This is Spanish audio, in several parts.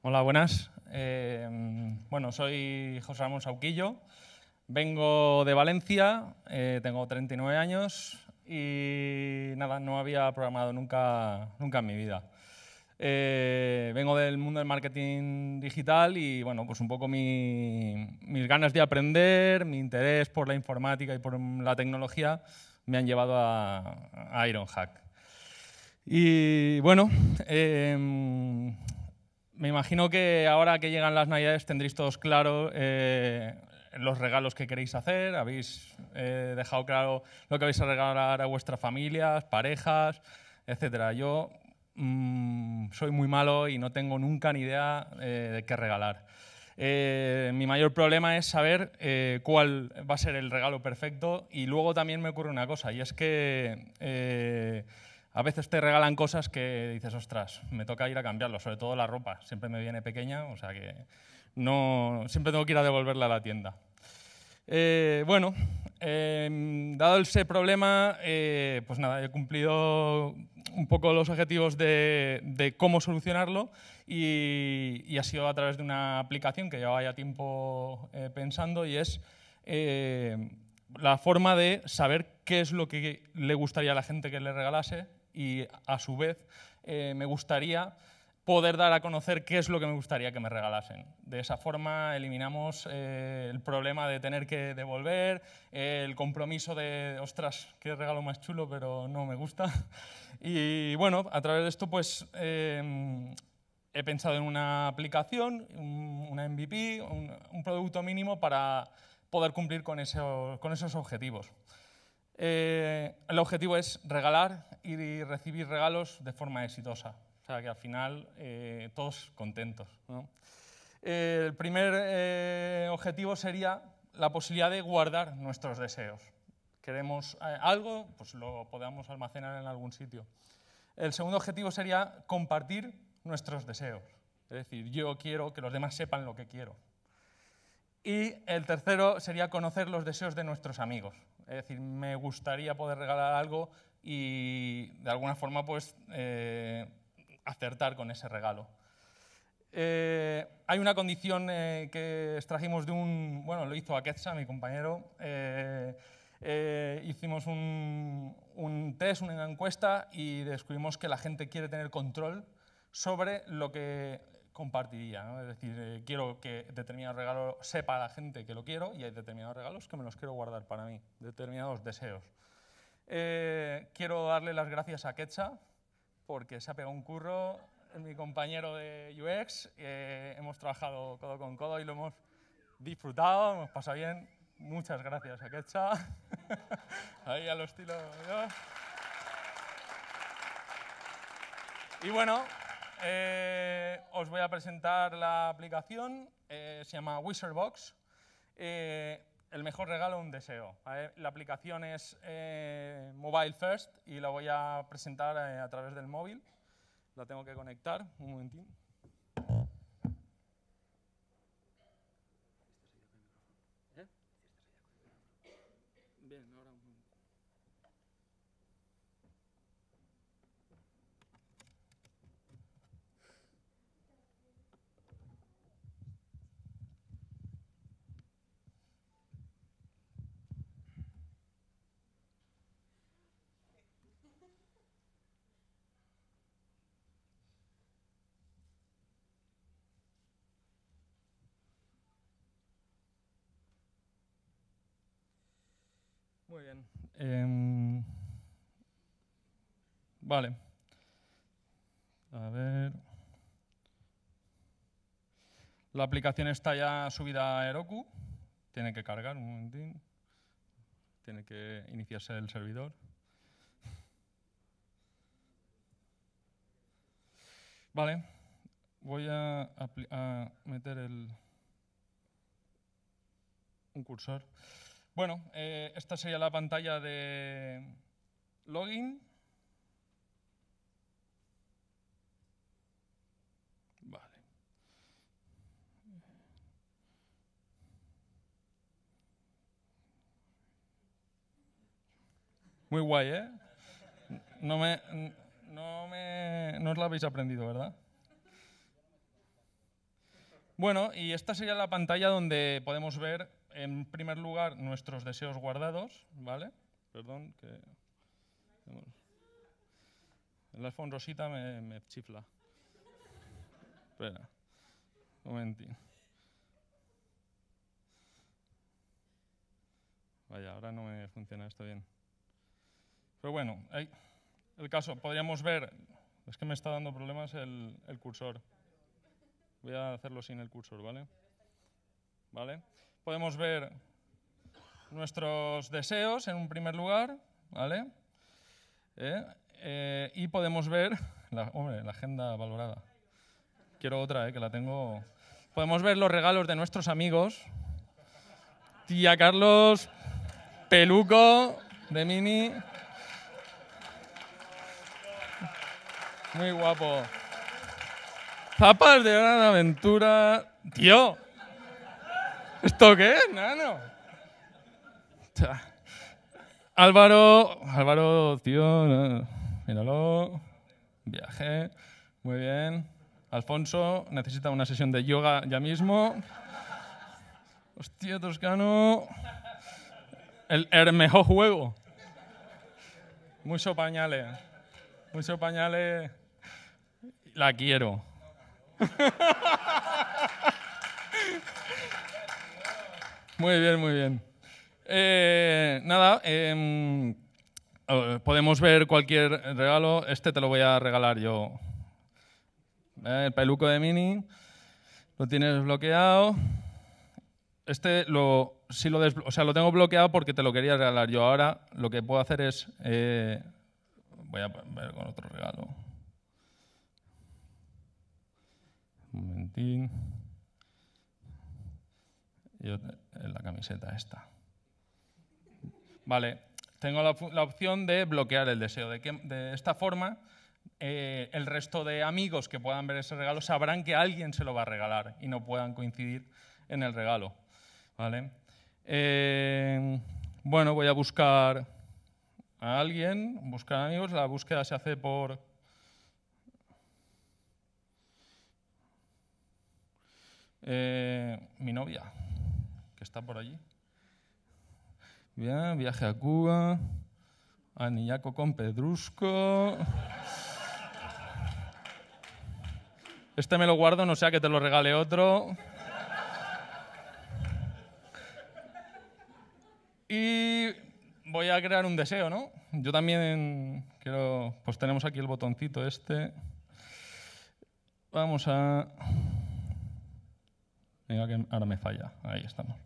Hola, buenas. Eh, bueno, soy José Ramón Sauquillo, vengo de Valencia, eh, tengo 39 años y nada, no había programado nunca, nunca en mi vida. Eh, vengo del mundo del marketing digital y bueno, pues un poco mis ganas de aprender, mi interés por la informática y por la tecnología me han llevado a, Ironhack. Y bueno, me imagino que ahora que llegan las navidades tendréis todos claro eh, los regalos que queréis hacer, habéis eh, dejado claro lo que vais a regalar a vuestras familias, parejas, etcétera. Yo mm, soy muy malo y no tengo nunca ni idea eh, de qué regalar. mi mayor problema es saber cuál va a ser el regalo perfecto y luego también me ocurre una cosa y es que a veces te regalan cosas que dices, ostras, me toca ir a cambiarlo, sobre todo la ropa, siempre me viene pequeña, o sea que no, siempre tengo que ir a devolverla a la tienda. Eh, bueno, em, dado ese problema, eh, pues nada, he cumplido un poco los objetivos de, cómo solucionarlo y, ha sido a través de una aplicación que llevaba ya tiempo eh, pensando y es la forma de saber qué es lo que le gustaría a la gente que le regalase y a su vez eh, me gustaría poder dar a conocer qué es lo que me gustaría que me regalasen. De esa forma eliminamos eh, el problema de tener que devolver, el compromiso de, ostras, qué regalo más chulo, pero no me gusta. Y bueno, a través de esto pues em, he pensado en una aplicación, una MVP, un, producto mínimo para poder cumplir con, con esos objetivos. Eh, el objetivo es regalar y recibir regalos de forma exitosa. O sea, que al final eh, todos contentos. Eh, el primer objetivo sería la posibilidad de guardar nuestros deseos. Queremos algo, pues lo podamos almacenar en algún sitio. El segundo objetivo sería compartir nuestros deseos. Es decir, yo quiero que los demás sepan lo que quiero. Y el tercero sería conocer los deseos de nuestros amigos. Es decir, me gustaría poder regalar algo y de alguna forma pues eh, acertar con ese regalo. Eh, hay una condición eh, que extrajimos de un, bueno, lo hizo Akeza, mi compañero, hicimos un, un test, una encuesta y descubrimos que la gente quiere tener control sobre lo que compartiría. Es decir, eh, quiero que determinado regalo sepa la gente que lo quiero y hay determinados regalos que me los quiero guardar para mí, determinados deseos. Eh, quiero darle las gracias a Ketcha porque se ha pegado un curro, es mi compañero de UX, eh, hemos trabajado codo con codo y lo hemos disfrutado, hemos pasado bien. Muchas gracias a Ketcha. Ahí al estilo. Y bueno, eh, os voy a presentar la aplicación, eh, se llama Wizardbox. Eh, el mejor regalo, un deseo. La aplicación es eh, mobile first y la voy a presentar a través del móvil. La tengo que conectar, un momentito. Muy bien. Em, vale. A ver. La aplicación está ya subida a Heroku. Tiene que cargar un momentín. Tiene que iniciarse el servidor. Vale. Voy a, a meter el, un cursor. Bueno, eh, esta sería la pantalla de login. Vale. Muy guay, ¿eh? No me, no me, no os la habéis aprendido, ¿verdad? Bueno, y esta sería la pantalla donde podemos ver en primer lugar, nuestros deseos guardados, ¿vale? Perdón, que... El iPhone Rosita me, chifla. Espera, un Vaya, ahora no me funciona esto bien. Pero bueno, el caso, podríamos ver, es que me está dando problemas el, el cursor. Voy a hacerlo sin el cursor, ¿vale? ¿Vale? podemos ver nuestros deseos en un primer lugar, ¿vale? Eh, eh, y podemos ver, la, hombre, la agenda valorada. Quiero otra, eh, que la tengo. Podemos ver los regalos de nuestros amigos. Tía Carlos, peluco de Mini. Muy guapo. Zapas de gran aventura. Tío, ¿Esto qué es, nano? Álvaro, Álvaro, tío, míralo. Viaje, muy bien. Alfonso necesita una sesión de yoga ya mismo. Hostia, Toscano. El, el mejor juego. Mucho pañales. Mucho pañales. La quiero. Muy bien, muy bien. Eh, nada, em, podemos ver cualquier regalo. Este te lo voy a regalar yo. Eh, el peluco de Mini. Lo tienes bloqueado. Este lo, sí lo, o sea, lo tengo bloqueado porque te lo quería regalar yo. Ahora lo que puedo hacer es... Eh, voy a ver con otro regalo. Un momentín. Yo, en eh, la camiseta esta. Vale, tengo la, opción de bloquear el deseo. De, que, de esta forma, eh, el resto de amigos que puedan ver ese regalo sabrán que alguien se lo va a regalar y no puedan coincidir en el regalo. ¿Vale? Eh, bueno, voy a buscar a alguien, buscar amigos. La búsqueda se hace por... mi novia que está por allí. Bien, viaje a Cuba, a Niñaco con Pedrusco. Este me lo guardo, no sea que te lo regale otro. Y voy a crear un deseo, ¿no? Yo también quiero, pues tenemos aquí el botoncito este. Vamos a... Venga, que ahora me falla. Ahí estamos.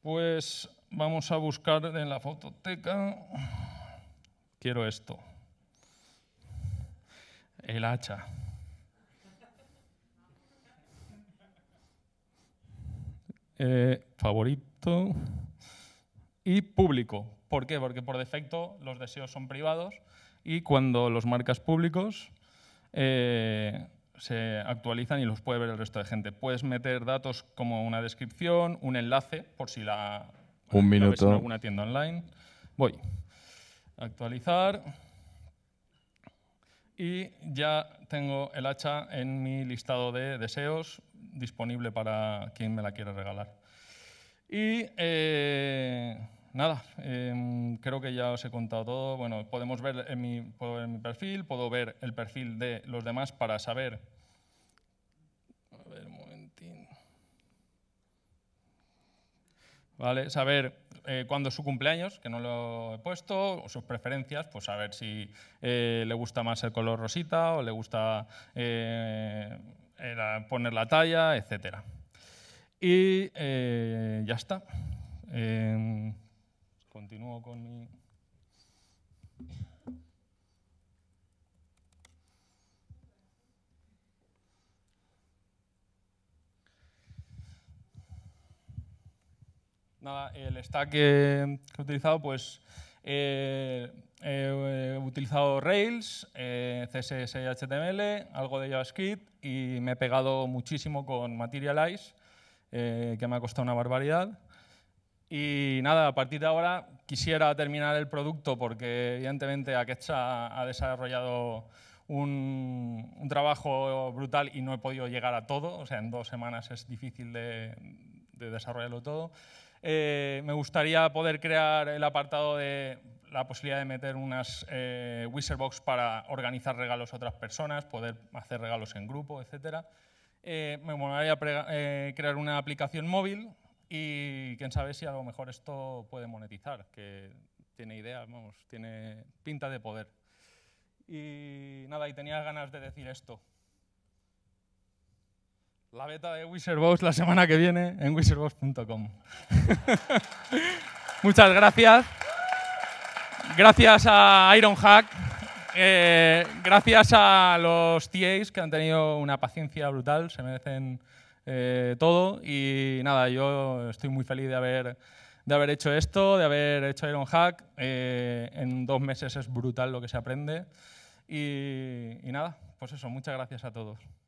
Pues vamos a buscar en la fototeca. Quiero esto. El hacha. Eh, favorito y público. ¿Por qué? Porque por defecto los deseos son privados y cuando los marcas públicos eh, se actualizan y los puede ver el resto de gente. Puedes meter datos como una descripción, un enlace, por si la, un minuto. Ves en alguna tienda online. Voy. Actualizar. Y ya tengo el hacha en mi listado de deseos disponible para quien me la quiera regalar. Y eh, nada, em, creo que ya os he contado todo. Bueno, podemos ver en mi, perfil, puedo ver el perfil de los demás para saber... A ver, un momentín. Vale, saber eh, cuándo es su cumpleaños, que no lo he puesto, o sus preferencias, pues saber si eh, le gusta más el color rosita o le gusta eh, poner la talla, etcétera. Y ya está. Em, con mi... Nada, el stack eh, que, he utilizado, pues eh, he eh, utilizado Rails, CSS y HTML, algo de JavaScript y me he pegado muchísimo con Materialize, que me ha costado una barbaridad. Y nada, a partir de ahora quisiera terminar el producto porque evidentemente Akecha ha desarrollado un, trabajo brutal y no he podido llegar a todo, o sea, en dos semanas es difícil de, desarrollarlo todo. Eh, me gustaría poder crear el apartado de la posibilidad de meter unas eh, Wizard Box para organizar regalos a otras personas, poder hacer regalos en grupo, etcétera. Eh, me gustaría crear una aplicación móvil y quién sabe si a lo mejor esto puede monetizar, que tiene ideas, vamos, tiene pinta de poder. Y nada, y tenía ganas de decir esto. La beta de Wizardbox la semana que viene en wizardbox.com. Muchas gracias. Gracias a Ironhack. Eh, gracias a los TAs que han tenido una paciencia brutal. Se merecen eh, todo. Y nada, yo estoy muy feliz de haber, hecho esto, de haber hecho Iron Hack. Eh, en dos meses es brutal lo que se aprende. y nada, pues eso, muchas gracias a todos.